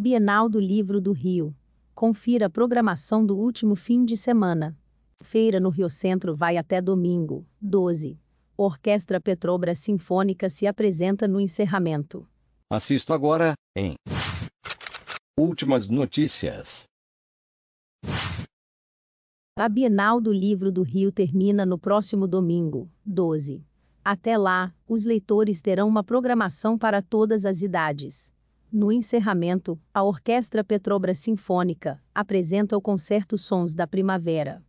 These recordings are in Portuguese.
Bienal do Livro do Rio. Confira a programação do último fim de semana. Feira no Rio Centro vai até domingo, 12. Orquestra Petrobras Sinfônica se apresenta no encerramento. Assisto agora, em Últimas Notícias. A Bienal do Livro do Rio termina no próximo domingo, 12. Até lá, os leitores terão uma programação para todas as idades. No encerramento, a Orquestra Petrobras Sinfônica apresenta o concerto Sons da Primavera.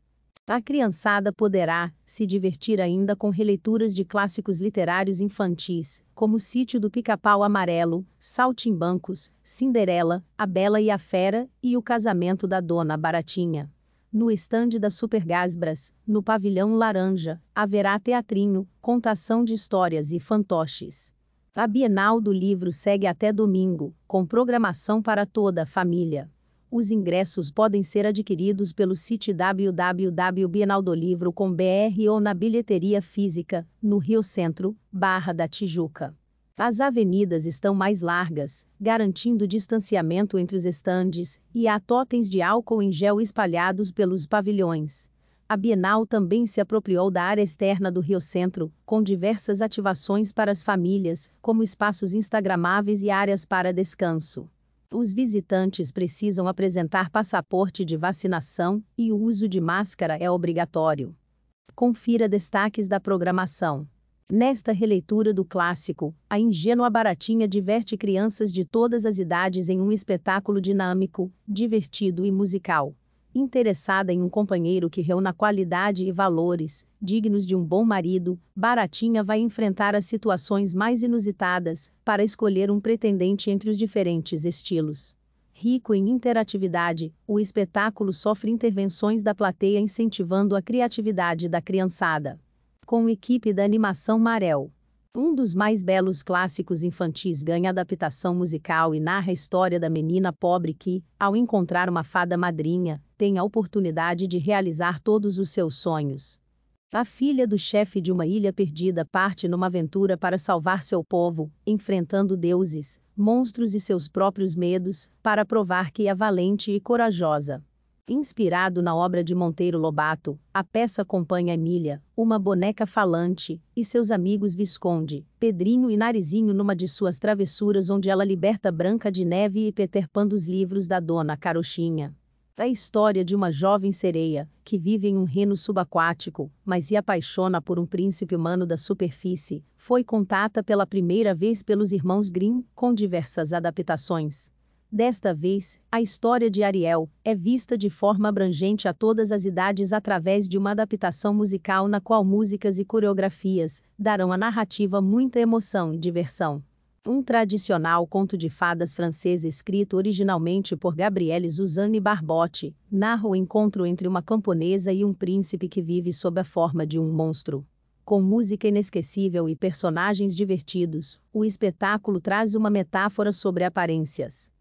A criançada poderá se divertir ainda com releituras de clássicos literários infantis, como Sítio do Pica-Pau Amarelo, Saltimbancos, Cinderela, A Bela e a Fera e O Casamento da Dona Baratinha. No estande da Supergasbras, no Pavilhão Laranja, haverá teatrinho, contação de histórias e fantoches. A Bienal do Livro segue até domingo, com programação para toda a família. Os ingressos podem ser adquiridos pelo site www.bienaldolivro.com.br ou na bilheteria física, no Rio Centro, Barra da Tijuca. As avenidas estão mais largas, garantindo distanciamento entre os estandes, e há totens de álcool em gel espalhados pelos pavilhões a Bienal também se apropriou da área externa do Rio Centro, com diversas ativações para as famílias, como espaços instagramáveis e áreas para descanso. Os visitantes precisam apresentar passaporte de vacinação e o uso de máscara é obrigatório. Confira destaques da programação. Nesta releitura do clássico, a ingênua baratinha diverte crianças de todas as idades em um espetáculo dinâmico, divertido e musical interessada em um companheiro que reúna qualidade e valores, dignos de um bom marido, Baratinha vai enfrentar as situações mais inusitadas para escolher um pretendente entre os diferentes estilos. Rico em interatividade, o espetáculo sofre intervenções da plateia incentivando a criatividade da criançada. Com equipe da animação Marel. Um dos mais belos clássicos infantis ganha adaptação musical e narra a história da menina pobre que, ao encontrar uma fada madrinha, tem a oportunidade de realizar todos os seus sonhos. A filha do chefe de uma ilha perdida parte numa aventura para salvar seu povo, enfrentando deuses, monstros e seus próprios medos, para provar que é valente e corajosa. Inspirado na obra de Monteiro Lobato, a peça acompanha Emília, uma boneca falante, e seus amigos Visconde, Pedrinho e Narizinho numa de suas travessuras onde ela liberta Branca de Neve e Peter Pan dos livros da Dona Carochinha. É a história de uma jovem sereia, que vive em um reno subaquático, mas se apaixona por um príncipe humano da superfície, foi contada pela primeira vez pelos irmãos Grimm, com diversas adaptações. Desta vez, a história de Ariel é vista de forma abrangente a todas as idades através de uma adaptação musical na qual músicas e coreografias darão à narrativa muita emoção e diversão. Um tradicional conto de fadas francês escrito originalmente por Gabrielle Suzanne Barbotti, narra o encontro entre uma camponesa e um príncipe que vive sob a forma de um monstro com música inesquecível e personagens divertidos, o espetáculo traz uma metáfora sobre aparências.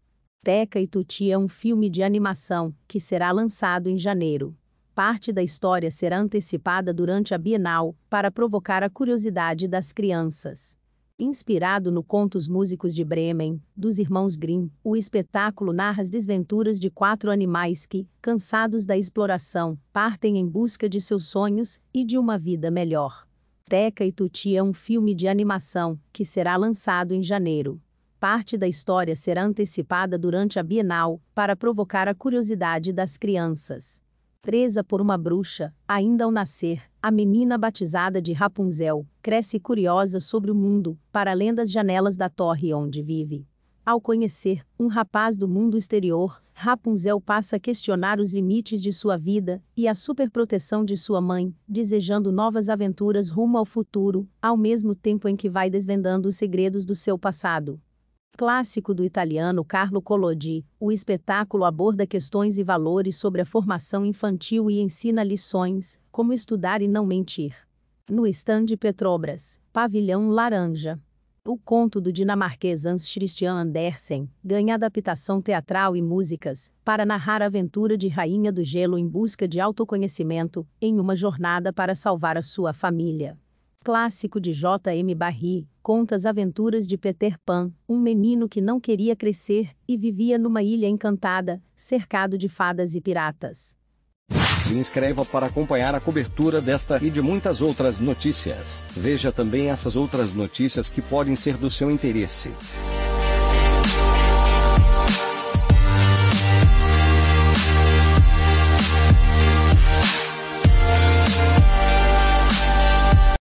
Teca e Tuti é um filme de animação que será lançado em janeiro. Parte da história será antecipada durante a Bienal para provocar a curiosidade das crianças. Inspirado no conto Os Músicos de Bremen, dos irmãos Grimm, o espetáculo narra as desventuras de quatro animais que, cansados da exploração, partem em busca de seus sonhos e de uma vida melhor. Teca e Tuti é um filme de animação que será lançado em janeiro parte da história será antecipada durante a Bienal, para provocar a curiosidade das crianças. Presa por uma bruxa, ainda ao nascer, a menina batizada de Rapunzel cresce curiosa sobre o mundo, para além das janelas da torre onde vive. Ao conhecer um rapaz do mundo exterior, Rapunzel passa a questionar os limites de sua vida e a superproteção de sua mãe, desejando novas aventuras rumo ao futuro, ao mesmo tempo em que vai desvendando os segredos do seu passado. Clássico do italiano Carlo Collodi, o espetáculo aborda questões e valores sobre a formação infantil e ensina lições, como estudar e não mentir. No estande Petrobras, pavilhão laranja. O conto do dinamarquês Hans Christian Andersen ganha adaptação teatral e músicas para narrar a aventura de Rainha do Gelo em busca de autoconhecimento, em uma jornada para salvar a sua família. Clássico de J.M. Barry, Barrie, conta as aventuras de Peter Pan, um menino que não queria crescer e vivia numa ilha encantada, cercado de fadas e piratas. Se inscreva para acompanhar a cobertura desta e de muitas outras notícias. Veja também essas outras notícias que podem ser do seu interesse.